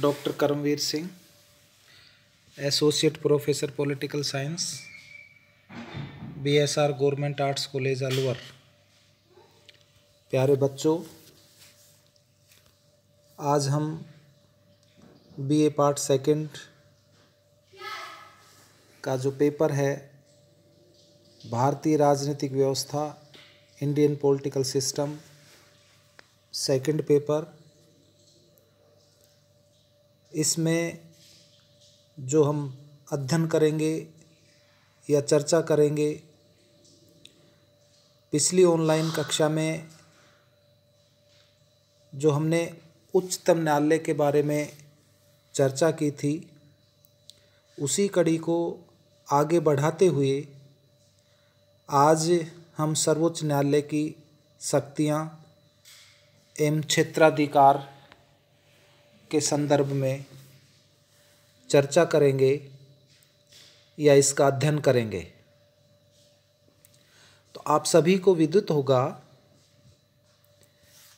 doctor Karamveer Singh associate professor political science B S R government arts college Alwar प्यारे बच्चों आज हम बी ए पार्ट सेकेंड का जो पेपर है भारतीय राजनीतिक व्यवस्था Indian political system second paper इसमें जो हम अध्ययन करेंगे या चर्चा करेंगे पिछली ऑनलाइन कक्षा में जो हमने उच्चतम न्यायालय के बारे में चर्चा की थी उसी कड़ी को आगे बढ़ाते हुए आज हम सर्वोच्च न्यायालय की शक्तियाँ एवं क्षेत्राधिकार के संदर्भ में चर्चा करेंगे या इसका अध्ययन करेंगे तो आप सभी को विदित होगा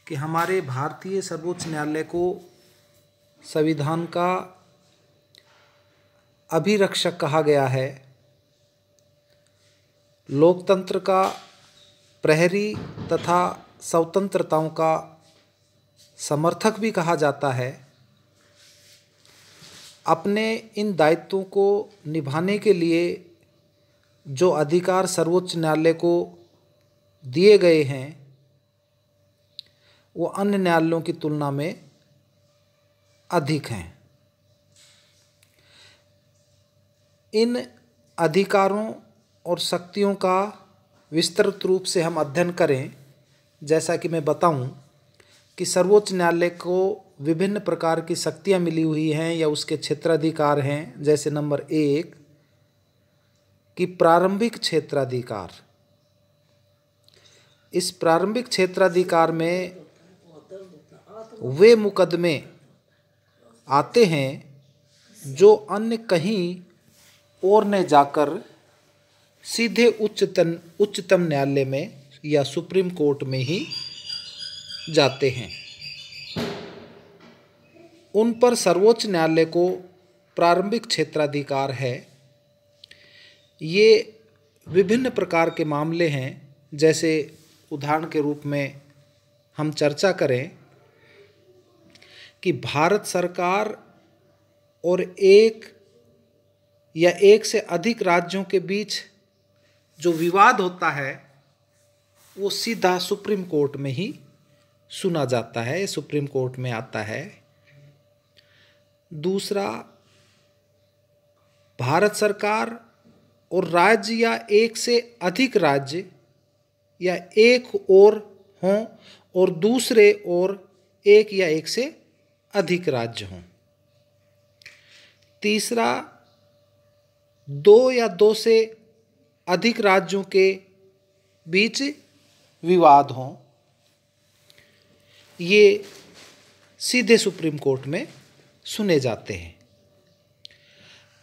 कि हमारे भारतीय सर्वोच्च न्यायालय को संविधान का अभिरक्षक कहा गया है लोकतंत्र का प्रहरी तथा स्वतंत्रताओं का समर्थक भी कहा जाता है अपने इन दायित्वों को निभाने के लिए जो अधिकार सर्वोच्च न्यायालय को दिए गए हैं वो अन्य न्यायालयों की तुलना में अधिक हैं इन अधिकारों और शक्तियों का विस्तृत रूप से हम अध्ययन करें जैसा कि मैं बताऊं कि सर्वोच्च न्यायालय को विभिन्न प्रकार की शक्तियाँ मिली हुई हैं या उसके क्षेत्राधिकार हैं जैसे नंबर एक कि प्रारंभिक क्षेत्राधिकार इस प्रारंभिक क्षेत्राधिकार में वे मुकदमे आते हैं जो अन्य कहीं और ने जाकर सीधे उच्चतन उच्चतम न्यायालय में या सुप्रीम कोर्ट में ही जाते हैं उन पर सर्वोच्च न्यायालय को प्रारंभिक क्षेत्राधिकार है ये विभिन्न प्रकार के मामले हैं जैसे उदाहरण के रूप में हम चर्चा करें कि भारत सरकार और एक या एक से अधिक राज्यों के बीच जो विवाद होता है वो सीधा सुप्रीम कोर्ट में ही सुना जाता है सुप्रीम कोर्ट में आता है दूसरा भारत सरकार और राज्य या एक से अधिक राज्य या एक और हों और दूसरे और एक या एक से अधिक राज्य हों तीसरा दो या दो से अधिक राज्यों के बीच विवाद हों ये सीधे सुप्रीम कोर्ट में सुने जाते हैं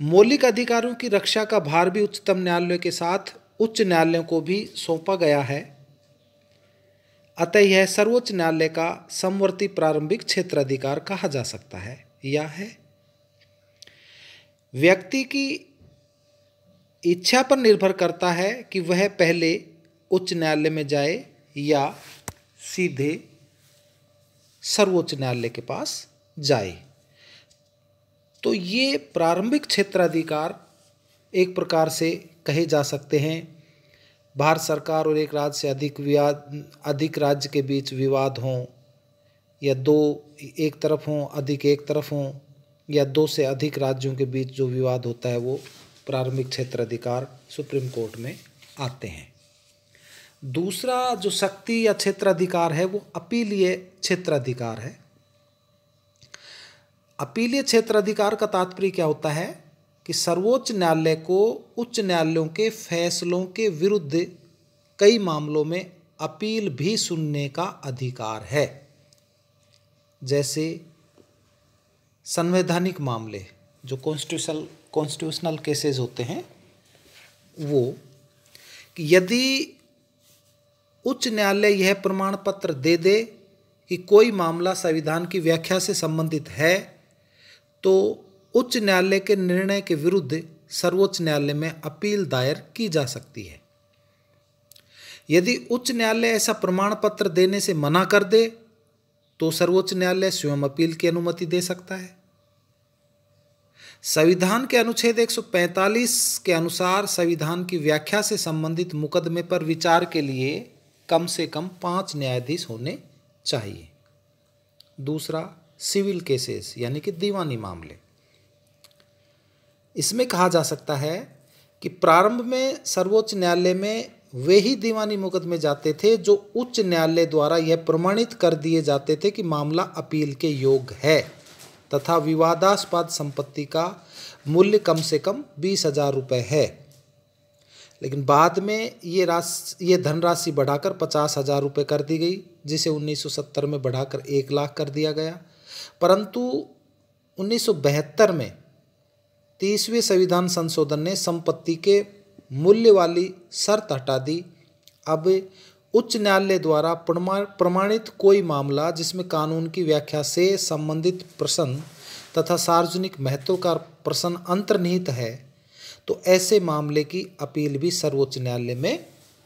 मौलिक अधिकारों की रक्षा का भार भी उच्चतम न्यायालय के साथ उच्च न्यायालयों को भी सौंपा गया है अतः यह सर्वोच्च न्यायालय का समवर्ती प्रारंभिक क्षेत्र अधिकार कहा जा सकता है या है व्यक्ति की इच्छा पर निर्भर करता है कि वह पहले उच्च न्यायालय में जाए या सीधे सर्वोच्च न्यायालय के पास जाए तो ये प्रारंभिक क्षेत्राधिकार एक प्रकार से कहे जा सकते हैं भारत सरकार और एक राज्य से अधिक विवाद अधिक राज्य के बीच विवाद हों या दो एक तरफ हों अधिक एक तरफ हों या दो से अधिक राज्यों के बीच जो विवाद होता है वो प्रारंभिक क्षेत्र अधिकार सुप्रीम कोर्ट में आते हैं दूसरा जो शक्ति या क्षेत्राधिकार है वो अपीलीय क्षेत्राधिकार है अपीलीय क्षेत्र अधिकार का तात्पर्य क्या होता है कि सर्वोच्च न्यायालय को उच्च न्यायालयों के फैसलों के विरुद्ध कई मामलों में अपील भी सुनने का अधिकार है जैसे संवैधानिक मामले जो कॉन्स्टिट्यूशनल कॉन्स्टिट्यूशनल केसेस होते हैं वो कि यदि उच्च न्यायालय यह प्रमाण पत्र दे दे कि कोई मामला संविधान की व्याख्या से संबंधित है तो उच्च न्यायालय के निर्णय के विरुद्ध सर्वोच्च न्यायालय में अपील दायर की जा सकती है यदि उच्च न्यायालय ऐसा प्रमाण पत्र देने से मना कर दे तो सर्वोच्च न्यायालय स्वयं अपील की अनुमति दे सकता है संविधान के अनुच्छेद 145 के अनुसार संविधान की व्याख्या से संबंधित मुकदमे पर विचार के लिए कम से कम पांच न्यायाधीश होने चाहिए दूसरा सिविल केसेस यानी कि दीवानी मामले इसमें कहा जा सकता है कि प्रारंभ में सर्वोच्च न्यायालय में वे ही दीवानी मुकदमे जाते थे जो उच्च न्यायालय द्वारा यह प्रमाणित कर दिए जाते थे कि मामला अपील के योग्य है तथा विवादास्पद संपत्ति का मूल्य कम से कम बीस हजार रुपये है लेकिन बाद में ये राशि ये धनराशि बढ़ाकर पचास हजार रुपये कर दी गई जिसे 1970 में बढ़ाकर एक लाख कर दिया गया परंतु उन्नीस में तीसवें संविधान संशोधन ने संपत्ति के मूल्य वाली शर्त हटा दी अब उच्च न्यायालय द्वारा प्रमाणित कोई मामला जिसमें कानून की व्याख्या से संबंधित प्रश्न तथा सार्वजनिक महत्व का प्रश्न अंतर्निहित है तो ऐसे मामले की अपील भी सर्वोच्च न्यायालय में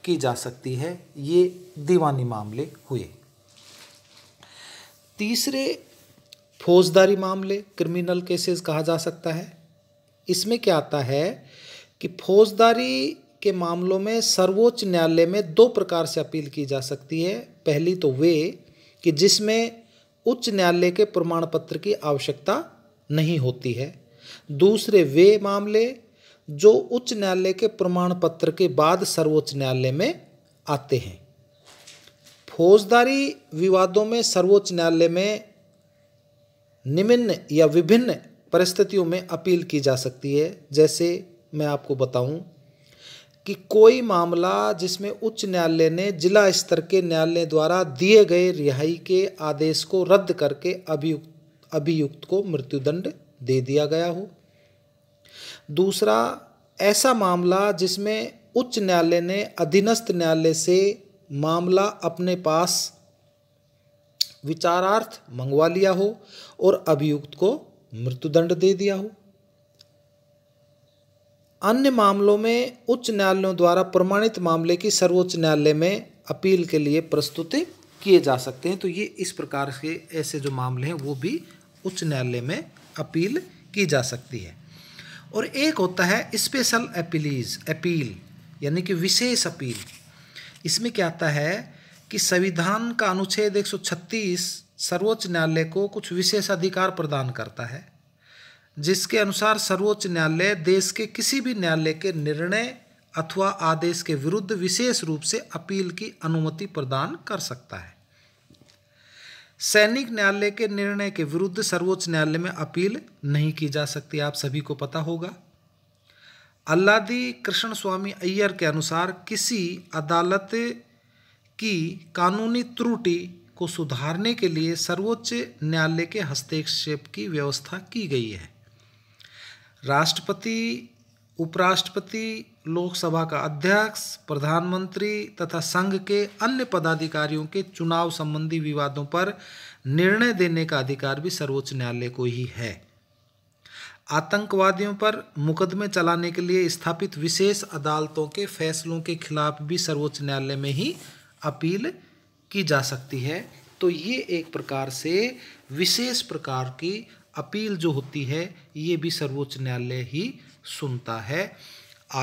की जा सकती है ये दीवानी मामले हुए तीसरे फौजदारी मामले क्रिमिनल केसेस कहा जा सकता है इसमें क्या आता है कि फौजदारी के मामलों में सर्वोच्च न्यायालय में दो प्रकार से अपील की जा सकती है पहली तो वे कि जिसमें उच्च न्यायालय के प्रमाण पत्र की आवश्यकता नहीं होती है दूसरे वे मामले जो उच्च न्यायालय के प्रमाण पत्र के बाद सर्वोच्च न्यायालय में आते हैं फौजदारी विवादों में सर्वोच्च न्यायालय में निम्न या विभिन्न परिस्थितियों में अपील की जा सकती है जैसे मैं आपको बताऊं कि कोई मामला जिसमें उच्च न्यायालय ने जिला स्तर के न्यायालय द्वारा दिए गए रिहाई के आदेश को रद्द करके अभियुक्त अभियुक्त को मृत्युदंड दे दिया गया हो दूसरा ऐसा मामला जिसमें उच्च न्यायालय ने अधीनस्थ न्यायालय से मामला अपने पास विचारार्थ मंगवा लिया हो और अभियुक्त को मृत्युदंड दे दिया हो अन्य मामलों में उच्च न्यायालयों द्वारा प्रमाणित मामले की सर्वोच्च न्यायालय में अपील के लिए प्रस्तुत किए जा सकते हैं तो ये इस प्रकार के ऐसे जो मामले हैं वो भी उच्च न्यायालय में अपील की जा सकती है और एक होता है स्पेशल अपीलीज अपील यानी कि विशेष अपील इसमें क्या आता है कि संविधान का अनुच्छेद 136 सर्वोच्च न्यायालय को कुछ विशेष अधिकार प्रदान करता है जिसके अनुसार सर्वोच्च न्यायालय देश के किसी भी न्यायालय के निर्णय अथवा आदेश के विरुद्ध विशेष रूप से अपील की अनुमति प्रदान कर सकता है सैनिक न्यायालय के निर्णय के विरुद्ध सर्वोच्च न्यायालय में अपील नहीं की जा सकती आप सभी को पता होगा अल्लादी कृष्ण स्वामी अय्यर के अनुसार किसी अदालत की कानूनी त्रुटि को सुधारने के लिए सर्वोच्च न्यायालय के हस्तक्षेप की व्यवस्था की गई है राष्ट्रपति उपराष्ट्रपति लोकसभा का अध्यक्ष प्रधानमंत्री तथा संघ के अन्य पदाधिकारियों के चुनाव संबंधी विवादों पर निर्णय देने का अधिकार भी सर्वोच्च न्यायालय को ही है आतंकवादियों पर मुकदमे चलाने के लिए स्थापित विशेष अदालतों के फैसलों के खिलाफ भी सर्वोच्च न्यायालय में ही अपील की जा सकती है तो ये एक प्रकार से विशेष प्रकार की अपील जो होती है ये भी सर्वोच्च न्यायालय ही सुनता है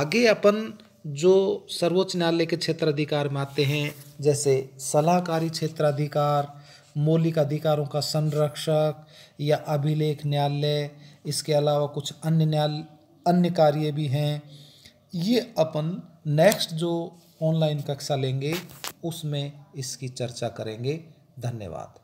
आगे अपन जो सर्वोच्च न्यायालय के क्षेत्राधिकार में आते हैं जैसे सलाहकारी क्षेत्राधिकार मौलिक अधिकारों का संरक्षक या अभिलेख न्यायालय इसके अलावा कुछ अन्य न्याय अन्य कार्य भी हैं ये अपन नेक्स्ट जो ऑनलाइन कक्षा लेंगे उसमें इसकी चर्चा करेंगे धन्यवाद